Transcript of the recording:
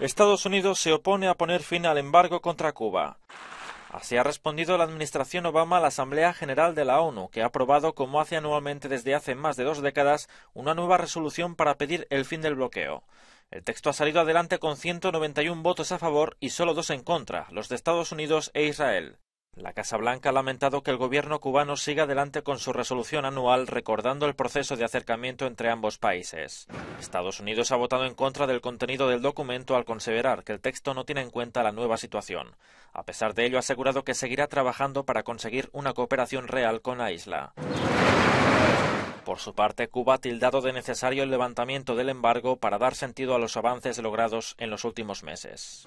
Estados Unidos se opone a poner fin al embargo contra Cuba. Así ha respondido la Administración Obama a la Asamblea General de la ONU, que ha aprobado, como hace anualmente desde hace más de dos décadas, una nueva resolución para pedir el fin del bloqueo. El texto ha salido adelante con 191 votos a favor y solo dos en contra, los de Estados Unidos e Israel. La Casa Blanca ha lamentado que el gobierno cubano siga adelante con su resolución anual recordando el proceso de acercamiento entre ambos países. Estados Unidos ha votado en contra del contenido del documento al considerar que el texto no tiene en cuenta la nueva situación. A pesar de ello, ha asegurado que seguirá trabajando para conseguir una cooperación real con la isla. Por su parte, Cuba ha tildado de necesario el levantamiento del embargo para dar sentido a los avances logrados en los últimos meses.